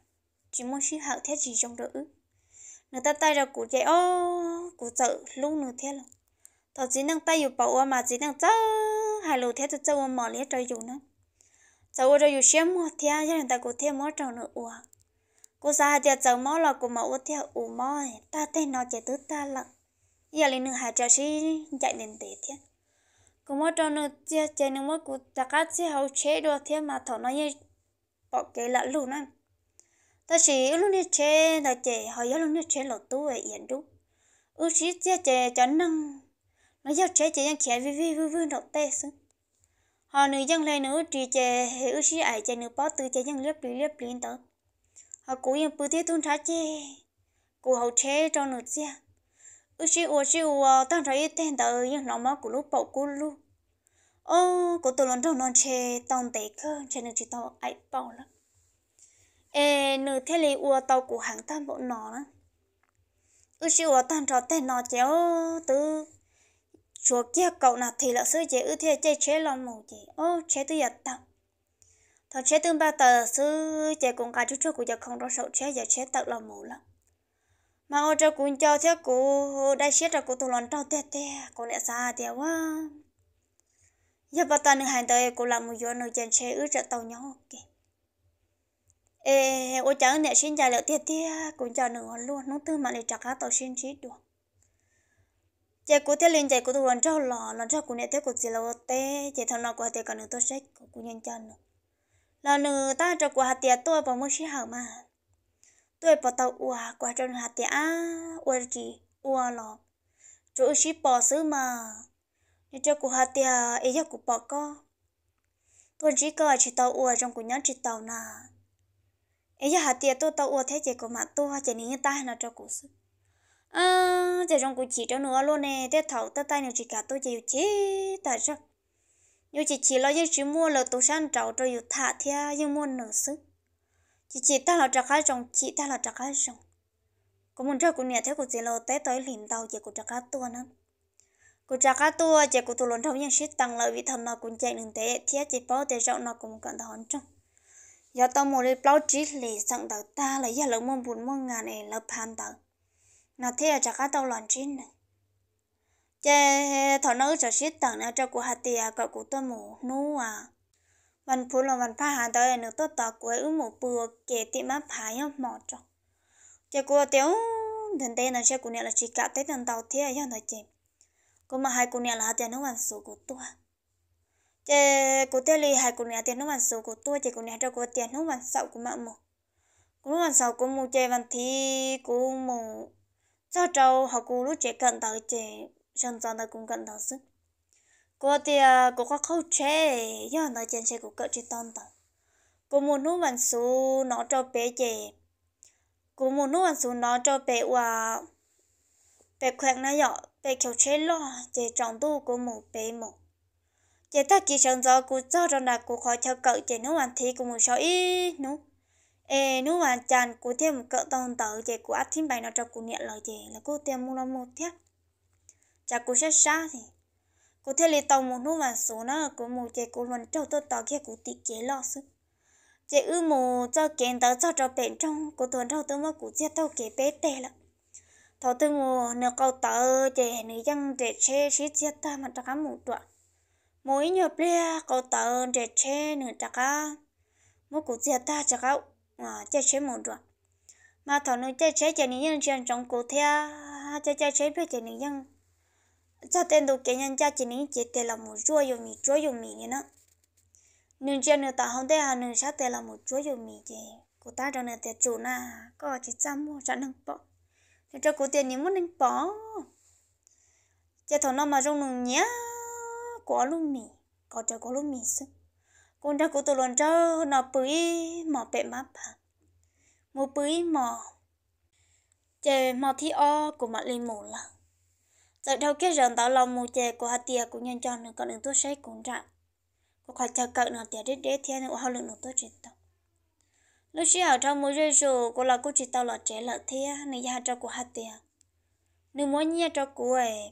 chỉ muốn xí hậu thế chỉ rong đỡ người ta tay ra cụ chạy ô cụ sợ lúc nữa thế là tao chỉ năng tay dùng bảo mà chỉ năng chơi hai lô thế tôi chơi mà lấy chơi dùng nữa chơi chơi dùng xem mua thế cho người ta cụ thêm một trò nữa uống cô sa hạt giờ cháu mò là cô mà út theo u mò ta tên nó chạy tứ ta lận, giờ lên nương hạt chợ xí chạy lên tết thế cô mò cho nương chia chạy nửa mò cô ta cắt xí hậu chế đồ thế mà thọ nó như bỏ cái lạ luôn, nè ta chỉ luôn nè chế ta chế họ giờ luôn nè chế lột túi ấy yên đủ ưu sĩ chia chế cho năng, nó giờ chế chế đang kia vui vui vui vui đọc tê xứ họ nữ dân lên nữ trì chế hệ ưu sĩ ai chế nữ bó tư chế nhân liếp lý liếp lý tới họ cố yên bự thế tuôn trái chê cụ hậu chế cho nửa chia ư chi ua chi ua tăng trái ít tên tờ yên nó má cụ lúc bầu cụ lu ô cố tôi lần đầu non chê tông tệ cơ chê nửa chỉ tao ai bầu lắm ê nửa thế lì ua tàu cụ hàng tam bộ nó nữa ư chi ua tăng trái tên nó chéo từ chùa kia cậu nào thì là sư chế ư thế chế chế lòng mù chế ô chế tôi giật tao thọ chế tương ba tờ sư chạy cùng cả chút chút của giờ không rõ sầu chết giờ chết tự lòng mù lắm mà ô cho cũng cho thế cụ đại chết cho cụ thủ lòn trâu tê tê cụ nè xa tê quá giờ bà ta nữ hàng tới cụ làm một gió nữ chân chế ướt trợ tàu nhỏ kì ê ô chẳng nè xin trả lợi tê tê cũng cho nữ luôn nó tư mà lại chặt cá tàu xin chết được chạy cụ thế liền chạy cụ thủ lòn trâu lò lòn trâu cụ nè thế cụ chỉ là ô tê chạy thằng nào qua tê cả nữ tôi sách cụ nhân chân nữa lo nữ ta cho quả hạt tiệt tôi bỏ mua xí hảo mà tôi bỏ tàu ua quả cho hạt tiệt á ua gì ua lọ chỗ xí bỏ xứ mà nhưng cho quả hạt tiệt ấy cho cụ bỏ co tôi chỉ có chỉ tàu ua trong của nhóm chỉ tàu nà ấy giờ hạt tiệt tôi tàu ua thế chỉ của mặt tôi chỉ nên ta là cho cụ xứ à chỉ trong của chỉ cho nữa luôn nè thế thầu ta tay nào chỉ cả tôi chỉ chỉ tại sao nhưng chị chỉ lo chỉ mua là tổ sản cháu cho dù thả thì nhưng mua nở sức chị chỉ ta là trả khai chồng chị ta là trả khai chồng, có muốn cho cô nhà thế cô chỉ lo té tới liền tàu chị cô trả khai tua nữa cô trả khai tua chị cô tôi lộn thấu nhưng shit tăng lợi vì thầm nào cũng chạy đường thế thì chị bao té rộng nào cũng cần thon trong giờ tao mua đi bao trí lì sẵn tàu ta là giờ lỡ mong buồn mong ngàn này lỡ pan tàu nào thế là trả khai tàu lòn chín này chế thọ nữ cho xít tặng nào cho cô hạt tiề à, cậu cụ tôi mổ nu à văn phú là văn phá hà tới nó tốt tỏ của ứ mổ bừa kể tiệm má phải nhá mỏ cho chế cô tiểu thần tê nó sẽ cô nè là chỉ cả tới thần tàu thế à nhá nói chị cô mà hai cô nè là hạt tiền nó văn số của tôi chế cô tê lì hai cô nè tiền nó văn số của tôi chế cô nè cho cô tiền nó văn sậu của mẹ mổ cô nó văn sậu của mù chế văn thi của mù cho cháu học cô lúc chế cận tới chế rằng rằng là cũng cần đó sức cô thì à, cô có khâu chế do nó chân chế của cậu chỉ tông tao cô muốn nuốt bằng số nó cho bé chè cô muốn nuốt bằng số nó cho bé và bé khoẹt nó nhỏ bé kiểu chế lo chế trong tu của một bé một chế ta kỳ sáng giờ cô cho rằng là cô khó theo cậu chế nuốt bằng thì cô muốn sao ý nuốt ê nuốt bằng chàng cô thêm một cậu tông tao chế của ác thím bài nó cho cô nhận lời chế là cô thêm mua nó một thiết chả cô sẽ xa thì cô thấy là tàu một nút mà số nó cô một chạy cô luôn trâu tôi tàu kia cô tị chế lo sức chạy ư mù cho kén tớ cho cho bẹn trong cô tuần trâu tôi mà cô chia tàu kế bé tè lắm thọ tôi mù nửa câu tớ chạy nữ dân chạy xe xí chia ta mà ta một đoạn mỗi nhiều bia câu tớ chạy xe nửa ta cá mỗi cô chia ta chả cá à chạy xe một đoạn mà thọ nữ chạy xe chạy nữ dân trong cô thea chạy chạy xe biết chạy nữ dân cha tên đồ kia nhân cha chỉ nên chỉ tên là một chúa dùng mì chúa dùng mì nữa nên cha nữa ta không thể hà nên sát tên là một chúa dùng mì chứ cô ta cho nên tên chủ na có chỉ chăm mua chẳng nên bỏ thế cho cô tiền nếu muốn nên bỏ cha thằng nó mà trong nung nhá có luôn mì có cho quá luôn mì sưng con ra cô tôi luôn cho nó bưởi mỏ bẹ máp một bưởi mỏ chè mỏ thi o của mặt lên mù lắm giờ đầu kia rừng tao lòng mù chè của hạt tiề cũng nhân chọn nữa còn đừng tôi say cũng ra của khỏi chờ cận nữa tiề đít đế thiên nữa hao lượng nữa tôi chỉ tao lúc xí ở trong mùa rơi rù của là cô chỉ tao là trẻ là thế nên ra cho của hạt tiề nếu muốn nhia cho cô ấy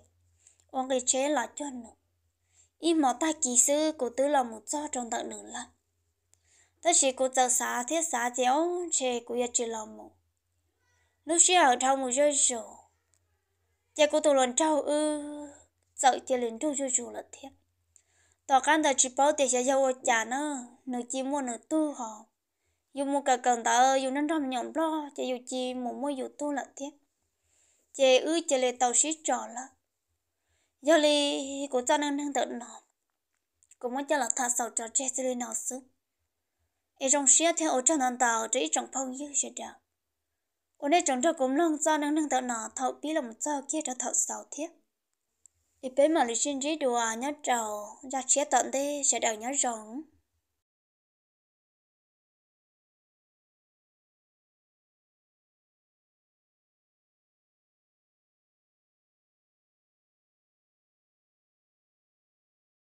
ông cái trẻ là cho nó y mà ta kỳ sư của tứ là một do trong tận nữa là ta chỉ cô tao xá thiết xá chéo chè của gia chỉ là một lúc xí ở trong mùa rơi rù 结果多人找呃，早些人就就住了天。tao kan ta chỉ bảo để sẽ giàu trả nữa, nửa chỉ mua nửa tu họ, dù mua cả cần ta dù nên trăm nhộng lo, chỉ dù chỉ mua mua dù tu là thế, chỉ ư chỉ là tao xí trò là, giờ li của cha nên nên tự nó, cũng muốn cho là thà sầu trò chơi sẽ li nào xứ, ở trong xí theo ở trong nền tàu phong dư sẽ được ôn này chúng thợ cũng lông cho nâng nâng thợ nọ thợ bí lòng cho kia cho thấu sáu thiết ít bé mà lý sinh trí đùa nhớ trầu ra chia tận đi sẽ đầu nhớ rộng